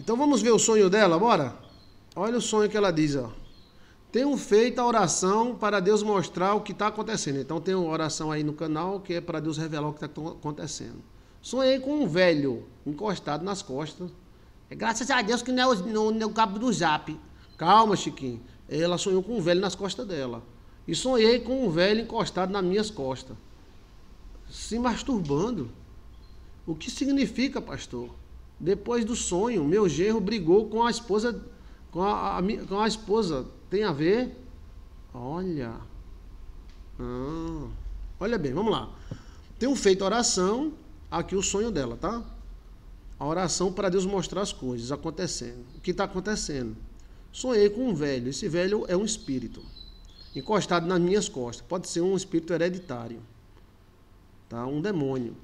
Então vamos ver o sonho dela, bora? Olha o sonho que ela diz, ó. Tenho feito a oração para Deus mostrar o que está acontecendo. Então tem uma oração aí no canal que é para Deus revelar o que está acontecendo. Sonhei com um velho encostado nas costas. É graças a Deus que não é o, não, não é o cabo do zap. Calma, Chiquinho. Ela sonhou com um velho nas costas dela. E sonhei com um velho encostado nas minhas costas. Se masturbando. O que significa, pastor? Depois do sonho, meu genro brigou com a esposa. Com a, a, com a esposa. Tem a ver? Olha. Ah, olha bem, vamos lá. Tenho feito oração. Aqui o sonho dela, tá? A oração para Deus mostrar as coisas acontecendo. O que está acontecendo? Sonhei com um velho. Esse velho é um espírito encostado nas minhas costas. Pode ser um espírito hereditário, tá? Um demônio.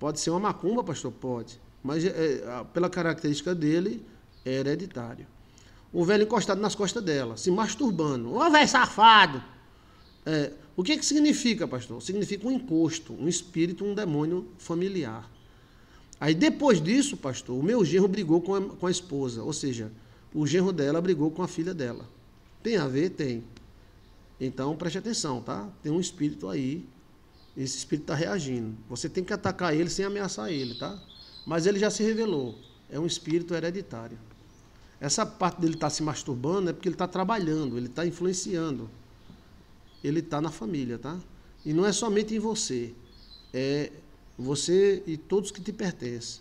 Pode ser uma macumba, pastor, pode mas é, pela característica dele, é hereditário. O velho encostado nas costas dela, se masturbando. Ô, velho safado! É, o que, é que significa, pastor? Significa um encosto, um espírito, um demônio familiar. Aí depois disso, pastor, o meu genro brigou com a, com a esposa, ou seja, o genro dela brigou com a filha dela. Tem a ver? Tem. Então preste atenção, tá? Tem um espírito aí, esse espírito está reagindo. Você tem que atacar ele sem ameaçar ele, tá? mas ele já se revelou. É um espírito hereditário. Essa parte dele estar tá se masturbando é porque ele está trabalhando, ele está influenciando. Ele está na família, tá? E não é somente em você. É você e todos que te pertencem.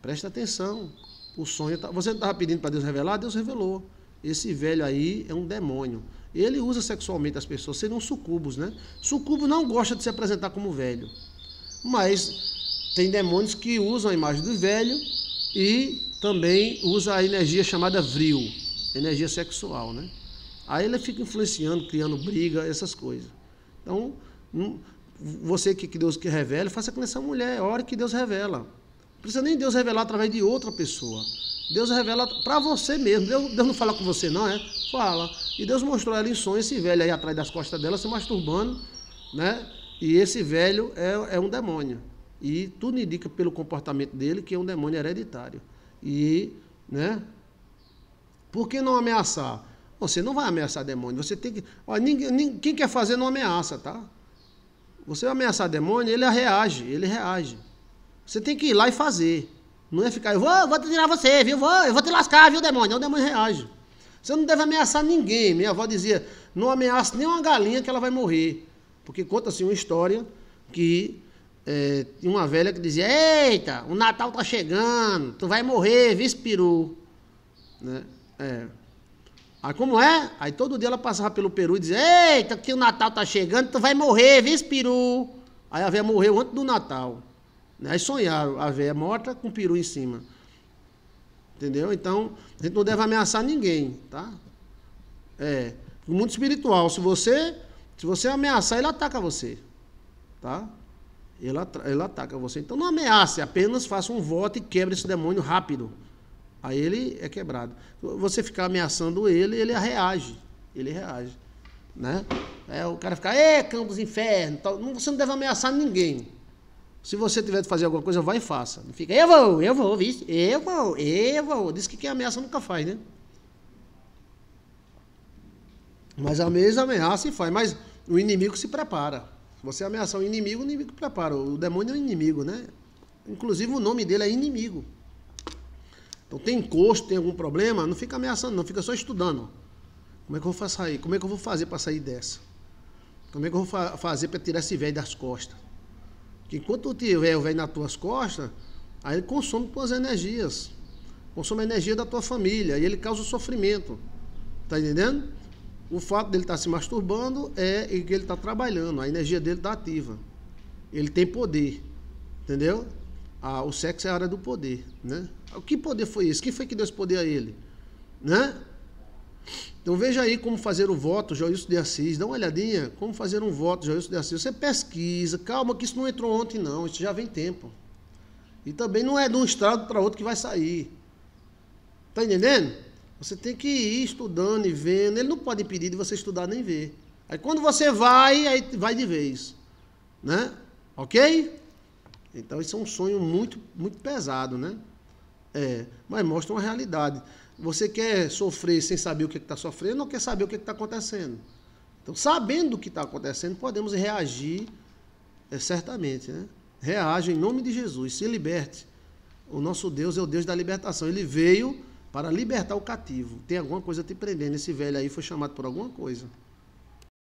Presta atenção. O sonho. Tá... Você estava pedindo para Deus revelar? Deus revelou. Esse velho aí é um demônio. Ele usa sexualmente as pessoas, seriam sucubos, né? Sucubo não gosta de se apresentar como velho. Mas tem demônios que usam a imagem do velho e também usa a energia chamada vril, energia sexual, né? Aí ele fica influenciando, criando briga, essas coisas. Então, hum, você que Deus que revela, faça com essa mulher, é hora que Deus revela. Não precisa nem Deus revelar através de outra pessoa. Deus revela para você mesmo. Deus, Deus, não fala com você, não, é? Fala. E Deus mostrou ela em sonho esse velho aí atrás das costas dela se masturbando, né? E esse velho é, é um demônio. E tudo indica pelo comportamento dele que é um demônio hereditário. E, né? Por que não ameaçar? Você não vai ameaçar demônio. Você tem que. Olha, ninguém, ninguém, quem quer fazer não ameaça, tá? Você ameaçar demônio, ele reage, ele reage. Você tem que ir lá e fazer. Não é ficar, eu vou, vou tirar você, viu? Vou, eu vou te lascar, viu, demônio? o demônio reage. Você não deve ameaçar ninguém. Minha avó dizia, não ameace nem uma galinha que ela vai morrer. Porque conta-se uma história que é, uma velha que dizia: Eita, o Natal tá chegando, tu vai morrer, vice peru. Né? É. Aí como é? Aí todo dia ela passava pelo peru e dizia: Eita, que o Natal tá chegando, tu vai morrer, vice peru. Aí a velha morreu antes do Natal. Né? Aí sonharam a velha morta com o peru em cima. Entendeu? Então, a gente não deve ameaçar ninguém, tá? É. O mundo espiritual, se você, se você ameaçar, ele ataca você, tá? ele, ele ataca você. Então não ameace, apenas faça um voto e quebre esse demônio rápido. Aí ele é quebrado. Você ficar ameaçando ele, ele reage. Ele reage. Né? É, o cara fica, é, campos inferno. Tal. Não, você não deve ameaçar ninguém. Se você tiver de fazer alguma coisa, vai e faça. Não fica, eu vou, eu vou, vixe, eu vou, eu vou. Diz que quem ameaça nunca faz, né? Mas a mesma ameaça e faz. Mas o inimigo se prepara. Você ameaça o inimigo, o inimigo prepara. O demônio é um inimigo, né? Inclusive o nome dele é inimigo. Então tem encosto, tem algum problema, não fica ameaçando, não, fica só estudando. Como é que eu vou sair? Como é que eu vou fazer para sair dessa? Como é que eu vou fa fazer para tirar esse velho das costas? Porque enquanto eu tiver o velho nas tuas costas, aí ele consome tuas energias. Consome a energia da tua família e ele causa o sofrimento. Tá entendendo? o fato dele estar tá se masturbando é que ele está trabalhando, a energia dele está ativa. Ele tem poder, entendeu? Ah, o sexo é a área do poder, né? O que poder foi esse? Quem foi que deu esse poder a ele? Né? Então veja aí como fazer o voto, Joilson de Assis. Dá uma olhadinha, como fazer um voto, Joilson de Assis. Você pesquisa, calma que isso não entrou ontem não, isso já vem tempo. E também não é de um estado para outro que vai sair. Tá entendendo? Você tem que ir estudando e vendo. Ele não pode impedir de você estudar nem ver. Aí quando você vai, aí vai de vez. Né? Ok? Então isso é um sonho muito, muito pesado, né? É, mas mostra uma realidade. Você quer sofrer sem saber o que é está sofrendo ou quer saber o que é está acontecendo? Então, sabendo o que está acontecendo, podemos reagir é, certamente, né? Reaja em nome de Jesus, se liberte. O nosso Deus é o Deus da libertação. Ele veio para libertar o cativo. Tem alguma coisa te prendendo. Esse velho aí foi chamado por alguma coisa.